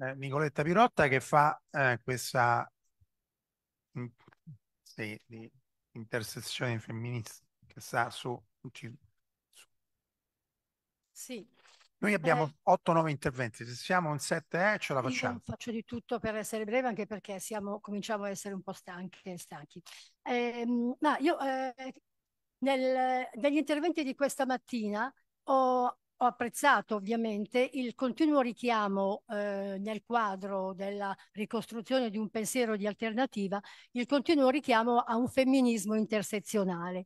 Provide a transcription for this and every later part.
eh, Nicoletta Pirotta che fa eh, questa mh, mm, sì, di intersezione femminista che sta su, su. Sì. Noi abbiamo eh, 8-9 interventi, se siamo in 7 eh, ce la facciamo. Io faccio di tutto per essere breve, anche perché siamo, cominciamo a essere un po' stanchi. stanchi. Ehm, eh, ma io nel, negli interventi di questa mattina ho ho apprezzato ovviamente il continuo richiamo eh, nel quadro della ricostruzione di un pensiero di alternativa, il continuo richiamo a un femminismo intersezionale.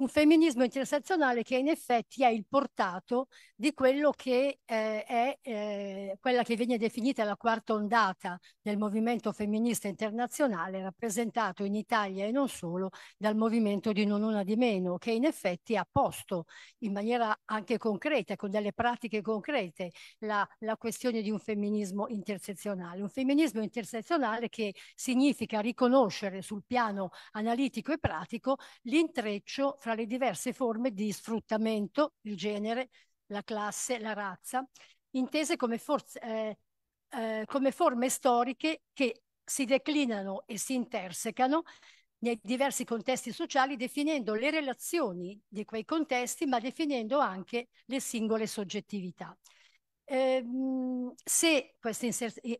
Un femminismo intersezionale che in effetti è il portato di quello che eh, è eh, quella che viene definita la quarta ondata del movimento femminista internazionale, rappresentato in Italia e non solo dal movimento di Non Una di Meno, che in effetti ha posto in maniera anche concreta, con delle pratiche concrete, la, la questione di un femminismo intersezionale. Un femminismo intersezionale che significa riconoscere sul piano analitico e pratico l'intreccio fra le diverse forme di sfruttamento, il genere, la classe, la razza, intese come, forze, eh, eh, come forme storiche che si declinano e si intersecano nei diversi contesti sociali, definendo le relazioni di quei contesti, ma definendo anche le singole soggettività. Ehm, se questa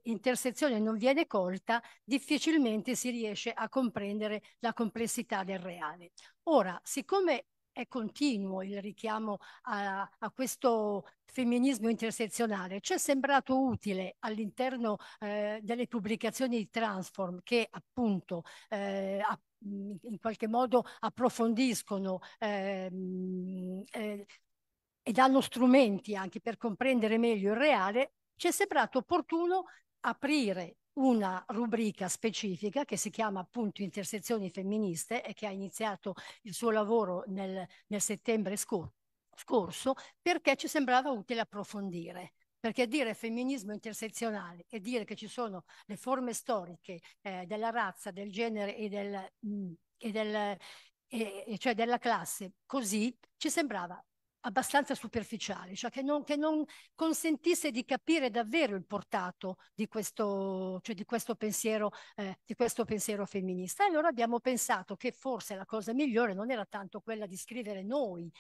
intersezione non viene colta, difficilmente si riesce a comprendere la complessità del reale. Ora, siccome è continuo il richiamo a, a questo femminismo intersezionale. Ci è sembrato utile all'interno eh, delle pubblicazioni di Transform che appunto eh, in qualche modo approfondiscono ehm, eh, e danno strumenti anche per comprendere meglio il reale, ci è sembrato opportuno aprire una rubrica specifica che si chiama appunto Intersezioni Femministe e che ha iniziato il suo lavoro nel, nel settembre scor scorso perché ci sembrava utile approfondire perché dire femminismo intersezionale e dire che ci sono le forme storiche eh, della razza, del genere e, del, mh, mm, e del, e, e cioè della classe così ci sembrava abbastanza superficiali, cioè che non, che non consentisse di capire davvero il portato di questo, cioè di questo, pensiero, eh, di questo pensiero femminista. E allora abbiamo pensato che forse la cosa migliore non era tanto quella di scrivere noi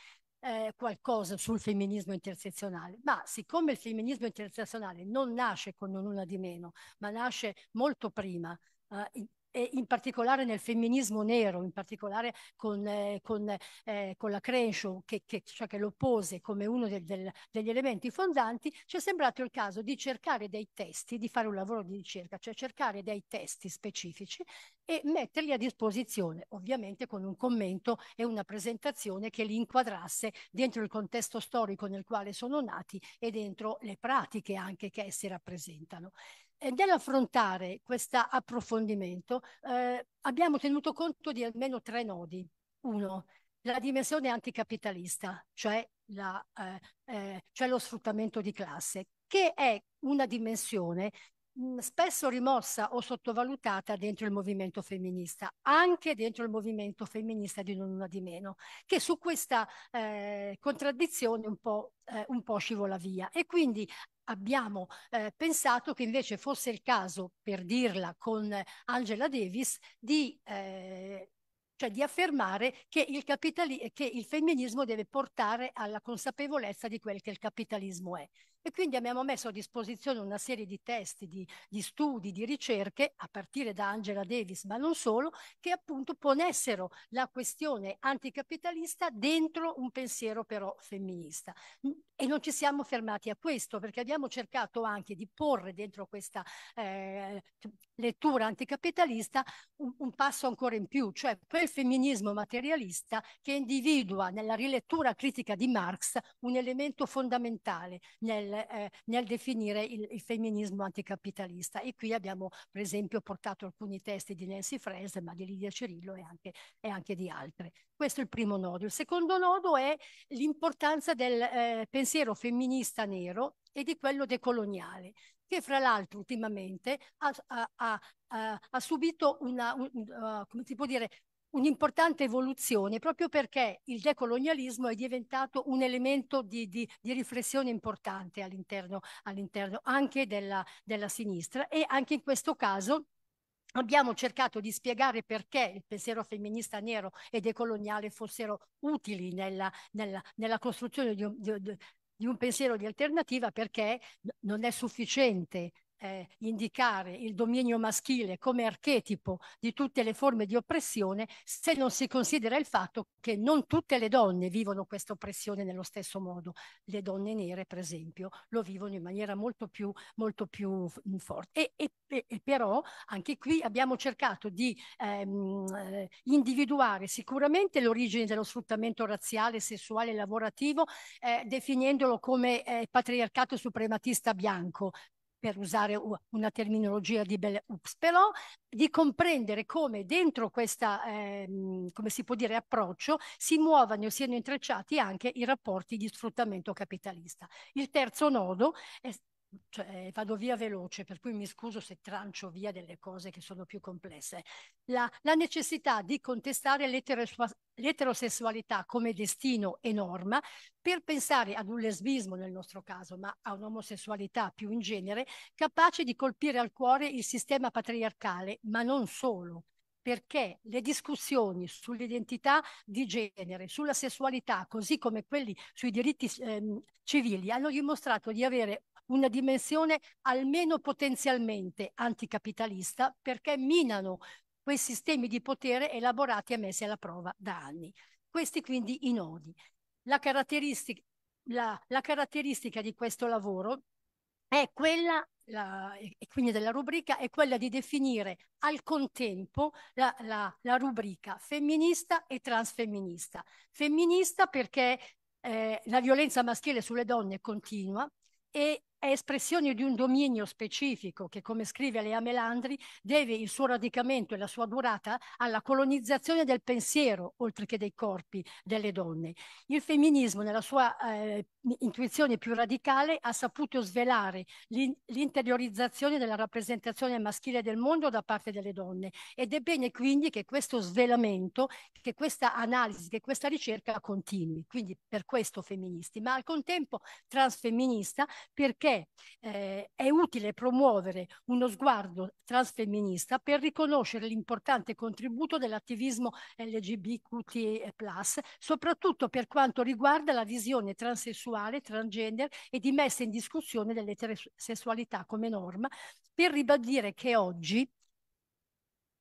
eh, qualcosa sul femminismo intersezionale, ma siccome il femminismo intersezionale non nasce con un una di meno, ma nasce molto prima, eh, e in particolare nel femminismo nero, in particolare con, eh, con, eh, con la Crenshaw che, che, cioè che lo pose come uno del, del, degli elementi fondanti, ci è sembrato il caso di cercare dei testi, di fare un lavoro di ricerca, cioè cercare dei testi specifici e metterli a disposizione, ovviamente con un commento e una presentazione che li inquadrasse dentro il contesto storico nel quale sono nati e dentro le pratiche anche che essi rappresentano nell'affrontare questo approfondimento eh, abbiamo tenuto conto di almeno tre nodi. Uno, la dimensione anticapitalista, cioè, la, eh, eh, cioè lo sfruttamento di classe, che è una dimensione mm, spesso rimossa o sottovalutata dentro il movimento femminista, anche dentro il movimento femminista di non una di meno, che su questa eh, contraddizione un po', eh, un po' scivola via. E quindi abbiamo eh, pensato che invece fosse il caso, per dirla con Angela Davis, di eh, cioè di affermare che il, che il, femminismo deve portare alla consapevolezza di quel che il capitalismo è. E quindi abbiamo messo a disposizione una serie di testi, di, di studi, di ricerche, a partire da Angela Davis, ma non solo, che appunto ponessero la questione anticapitalista dentro un pensiero però femminista. E non ci siamo fermati a questo, perché abbiamo cercato anche di porre dentro questa eh, lettura anticapitalista un, un, passo ancora in più, cioè quel femminismo materialista che individua nella rilettura critica di Marx un elemento fondamentale nel nel, eh, nel definire il, il, femminismo anticapitalista. E qui abbiamo per esempio portato alcuni testi di Nancy Fraser, ma di Lidia Cirillo e anche, e anche di altri. Questo è il primo nodo. Il secondo nodo è l'importanza del eh, pensiero femminista nero e di quello decoloniale che fra l'altro ultimamente ha, ha, ha, eh, ha subito una, un, uh, come si può dire, un'importante evoluzione proprio perché il decolonialismo è diventato un elemento di, di, di riflessione importante all'interno, all'interno anche della, della sinistra e anche in questo caso Abbiamo cercato di spiegare perché il pensiero femminista nero e decoloniale fossero utili nella, nella, nella costruzione di un, di, di un pensiero di alternativa perché non è sufficiente eh, indicare il dominio maschile come archetipo di tutte le forme di oppressione se non si considera il fatto che non tutte le donne vivono questa oppressione nello stesso modo. Le donne nere, per esempio, lo vivono in maniera molto più, molto più mm, forte. E, e, e però anche qui abbiamo cercato di ehm, eh, individuare sicuramente l'origine dello sfruttamento razziale, sessuale e lavorativo, eh, definendolo come eh, patriarcato suprematista bianco, per usare una terminologia di Bell Hooks, però di comprendere come dentro questo, ehm, come si può dire, approccio si muovano e siano intrecciati anche i rapporti di sfruttamento capitalista. Il terzo nodo è cioè, vado via veloce, per cui mi scuso se trancio via delle cose che sono più complesse, la, la necessità di contestare l'eterosessualità come destino e norma per pensare ad un lesbismo nel nostro caso, ma a un'omosessualità più in genere, capace di colpire al cuore il sistema patriarcale, ma non solo perché le discussioni sull'identità di genere, sulla sessualità, così come quelli sui diritti eh, civili, hanno dimostrato di avere una dimensione almeno potenzialmente anticapitalista perché minano quei sistemi di potere elaborati e messi alla prova da anni. Questi quindi i nodi. La caratteristica, la, la caratteristica di questo lavoro è quella la, e quindi della rubrica è quella di definire al contempo la, la, la rubrica femminista e transfemminista. Femminista perché eh, la violenza maschile sulle donne continua e è espressione di un dominio specifico che, come scrive Lea Melandri, deve il suo radicamento e la sua durata alla colonizzazione del pensiero, oltre che dei corpi delle donne. Il femminismo, nella sua eh, intuizione più radicale, ha saputo svelare l'interiorizzazione della rappresentazione maschile del mondo da parte delle donne ed è bene quindi che questo svelamento, che questa analisi, che questa ricerca continui. Quindi per questo femministi, ma al contempo transfemminista perché perché eh, è utile promuovere uno sguardo transfemminista per riconoscere l'importante contributo dell'attivismo LGBTQT+, soprattutto per quanto riguarda la visione transessuale, transgender e di messa in discussione dell'eterosessualità come norma, per ribadire che oggi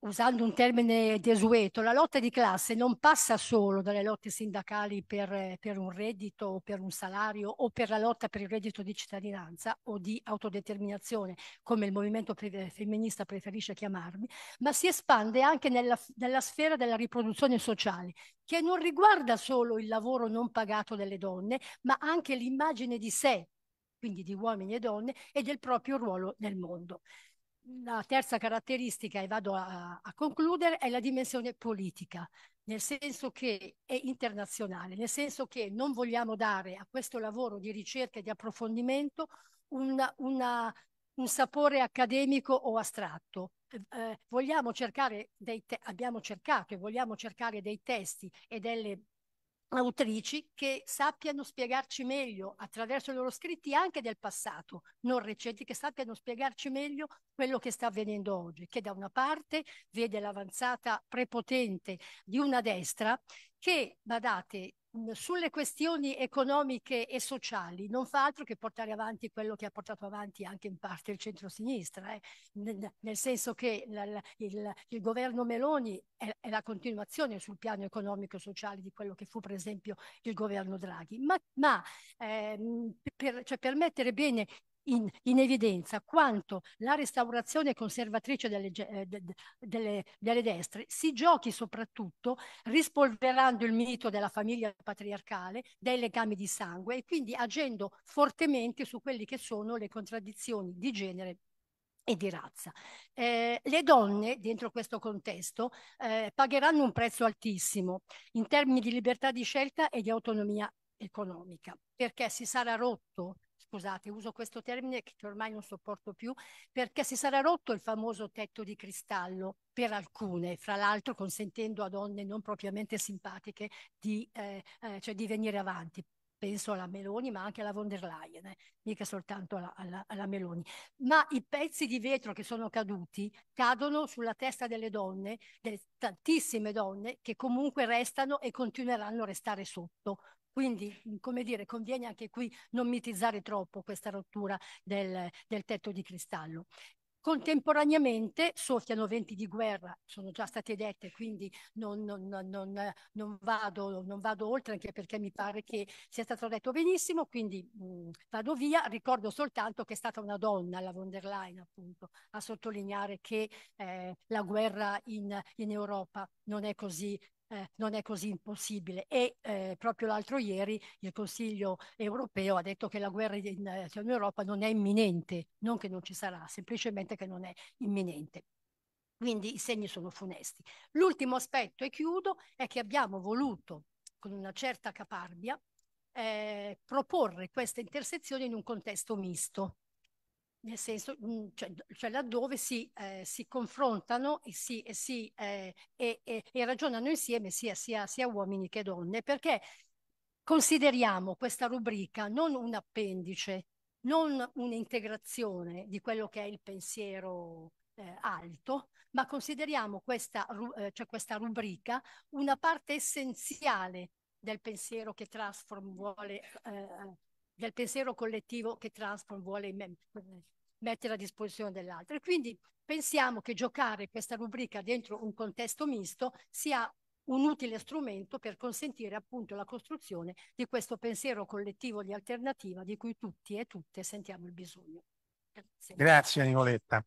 usando un termine desueto, la lotta di classe non passa solo dalle lotte sindacali per, per, un reddito o per un salario o per la lotta per il reddito di cittadinanza o di autodeterminazione, come il movimento femminista preferisce chiamarmi, ma si espande anche nella, nella sfera della riproduzione sociale, che non riguarda solo il lavoro non pagato delle donne, ma anche l'immagine di sé, quindi di uomini e donne, e del proprio ruolo nel mondo la terza caratteristica, e vado a, a, concludere, è la dimensione politica, nel senso che è internazionale, nel senso che non vogliamo dare a questo lavoro di ricerca e di approfondimento una, una, un sapore accademico o astratto. Eh, vogliamo cercare dei te- abbiamo cercato e vogliamo cercare dei testi e delle autrici che sappiano spiegarci meglio attraverso i loro scritti anche del passato non recenti, che sappiano spiegarci meglio quello che sta avvenendo oggi, che da una parte vede l'avanzata prepotente di una destra che, badate, Mhmm, sulle questioni economiche e sociali non fa altro che portare avanti quello che ha portato avanti anche in parte il centrosinistra, eh? nel, nel senso che il, il, il governo Meloni è, è, la continuazione sul piano economico e sociale di quello che fu per esempio il governo Draghi, ma, ma ehm, per, cioè, per mettere bene in, in, evidenza quanto la restaurazione conservatrice delle, eh, delle, delle, destre si giochi soprattutto rispolverando il mito della famiglia patriarcale, dei legami di sangue e quindi agendo fortemente su quelle che sono le contraddizioni di genere e di razza. Eh, le donne, dentro questo contesto, eh, pagheranno un prezzo altissimo in termini di libertà di scelta e di autonomia economica, perché si sarà rotto scusate, uso questo termine che ormai non sopporto più, perché si sarà rotto il famoso tetto di cristallo per alcune, fra l'altro consentendo a donne non propriamente simpatiche di, eh, eh, cioè di venire avanti penso alla Meloni, ma anche alla von der Leyen, eh? mica soltanto alla, alla, alla, Meloni. Ma i pezzi di vetro che sono caduti cadono sulla testa delle donne, delle tantissime donne che comunque restano e continueranno a restare sotto quindi, mm, come dire, conviene anche qui non mitizzare troppo questa rottura del, del tetto di cristallo. Contemporaneamente soffiano venti di guerra, sono già state dette, quindi non, non, non, vado, non, vado, oltre anche perché mi pare che sia stato detto benissimo, quindi mh, mm, vado via. Ricordo soltanto che è stata una donna, la von der Leyen, appunto, a sottolineare che eh, la guerra in, in Europa non è così eh, non è così impossibile. E eh, proprio l'altro ieri il Consiglio europeo ha detto che la guerra in, eh, in Europa non è imminente, non che non ci sarà, semplicemente che non è imminente. Quindi i segni sono funesti. L'ultimo aspetto, e chiudo, è che abbiamo voluto, con una certa caparbia, eh, proporre questa intersezione in un contesto misto nel senso, mm, cioè, cioè laddove si, eh, si, confrontano e, si, e, si, eh, e, e ragionano insieme sia, sia, sia, uomini che donne, perché consideriamo questa rubrica non un appendice, non un'integrazione di quello che è il pensiero eh, alto, ma consideriamo questa, eh, cioè questa rubrica una parte essenziale del pensiero che Transform vuole eh, del pensiero collettivo che Transform vuole mettere a disposizione dell'altro. E quindi pensiamo che giocare questa rubrica dentro un contesto misto sia un utile strumento per consentire appunto la costruzione di questo pensiero collettivo di alternativa di cui tutti e tutte sentiamo il bisogno. Grazie, Grazie Nicoletta.